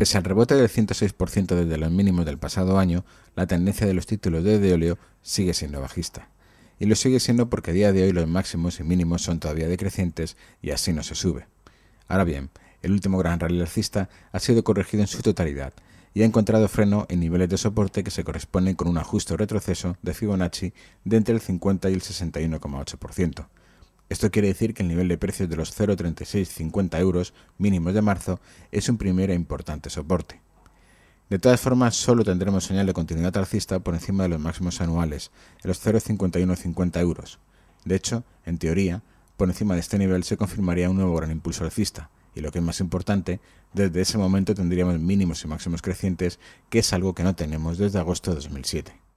Pese al rebote del 106% desde los mínimos del pasado año, la tendencia de los títulos de Deolio sigue siendo bajista. Y lo sigue siendo porque a día de hoy los máximos y mínimos son todavía decrecientes y así no se sube. Ahora bien, el último gran rally alcista ha sido corregido en su totalidad y ha encontrado freno en niveles de soporte que se corresponden con un ajuste retroceso de Fibonacci de entre el 50 y el 61,8%, esto quiere decir que el nivel de precios de los 0,3650 euros mínimos de marzo es un primer e importante soporte. De todas formas, solo tendremos señal de continuidad alcista por encima de los máximos anuales, en los 0,5150 euros. De hecho, en teoría, por encima de este nivel se confirmaría un nuevo gran impulso alcista, y lo que es más importante, desde ese momento tendríamos mínimos y máximos crecientes, que es algo que no tenemos desde agosto de 2007.